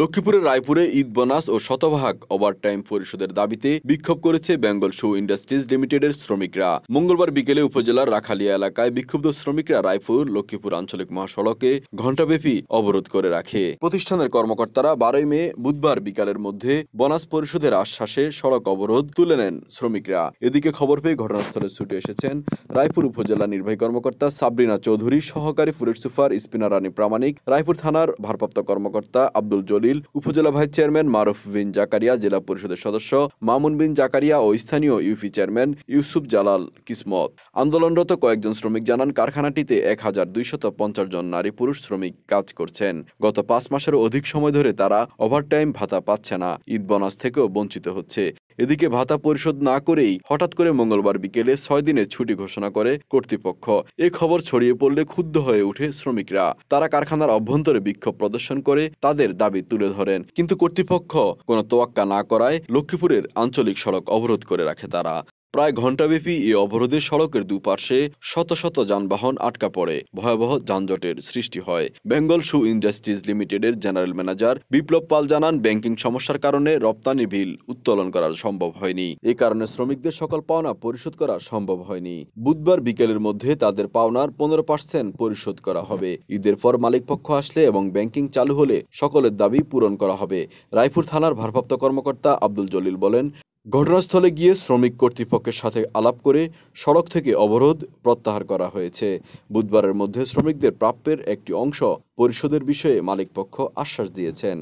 লক্ষ্মীপুরের রায়পুরে ঈদ বোনাস ও শতভাগ ওভারটাইম পরিশোধের দাবিতে বিক্ষোভ করেছে বেঙ্গল শো ইন্ডাস্ট্রিজ লিমিটেডের শ্রমিকরা মঙ্গলবার বিকেলে উপজেলার রাখালিয়া এলাকায় বিক্ষুব্ধ শ্রমিকরা রায়পুর লক্ষ্মীপুর আঞ্চলিক মহাসড়কে ঘণ্টাব্যাপী অবরোধ করে রাখে প্রতিষ্ঠানের কর্মকর্তারা বারোই মে বুধবার বিকালের মধ্যে বোনাস পরিশোধের আশ্বাসে সড়ক অবরোধ তুলে নেন শ্রমিকরা এদিকে খবর পেয়ে ঘটনাস্থলে ছুটে এসেছেন রায়পুর উপজেলা নির্বাহী কর্মকর্তা সাবরিনা চৌধুরী সহকারী পুলিশ সুপার রানী প্রামাণিক রায়পুর থানার ভারপ্রাপ্ত কর্মকর্তা আব্দুল জলি জলিল উপজেলা ভাইস চেয়ারম্যান মারুফ বিন জাকারিয়া জেলা পরিষদের সদস্য মামুন বিন জাকারিয়া ও স্থানীয় ইউপি চেয়ারম্যান ইউসুফ জালাল কিসমত আন্দোলনরত কয়েকজন শ্রমিক জানান কারখানাটিতে এক হাজার দুইশত পঞ্চাশ জন নারী পুরুষ শ্রমিক কাজ করছেন গত পাঁচ মাসেরও অধিক সময় ধরে তারা ওভারটাইম ভাতা পাচ্ছে না ঈদ বোনাস থেকেও বঞ্চিত হচ্ছে এদিকে ভাতা পরিশোধ না করেই হঠাৎ করে মঙ্গলবার বিকেলে ছয় দিনের ছুটি ঘোষণা করে কর্তৃপক্ষ এ খবর ছড়িয়ে পড়লে ক্ষুব্ধ হয়ে ওঠে শ্রমিকরা তারা কারখানার অভ্যন্তরে বিক্ষোভ প্রদর্শন করে তাদের দাবি তুলে ধরেন কিন্তু কর্তৃপক্ষ কোনো তোয়াক্কা না করায় লক্ষ্মীপুরের আঞ্চলিক সড়ক অবরোধ করে রাখে তারা প্রায় ঘণ্টাব্যাপী এই অবরোধে সড়কের দুপার্শ্বে শত শত যানবাহন আটকা পড়ে ভয়াবহ যানজটের সৃষ্টি হয় বেঙ্গল শু ইন্ডাস্ট্রিজ লিমিটেডের জেনারেল ম্যানেজার বিপ্লব পাল জানান ব্যাংকিং সমস্যার কারণে রপ্তানি বিল উত্তোলন করা সম্ভব হয়নি এ কারণে শ্রমিকদের সকল পাওনা পরিশোধ করা সম্ভব হয়নি বুধবার বিকেলের মধ্যে তাদের পাওনার পনেরো পার্সেন্ট পরিশোধ করা হবে ঈদের পর মালিকপক্ষ আসলে এবং ব্যাংকিং চালু হলে সকলের দাবি পূরণ করা হবে রায়পুর থানার ভারপ্রাপ্ত কর্মকর্তা আব্দুল জলিল বলেন ঘটনাস্থলে গিয়ে শ্রমিক কর্তৃপক্ষের সাথে আলাপ করে সড়ক থেকে অবরোধ প্রত্যাহার করা হয়েছে বুধবারের মধ্যে শ্রমিকদের প্রাপ্যের একটি অংশ পরিষদের বিষয়ে মালিকপক্ষ আশ্বাস দিয়েছেন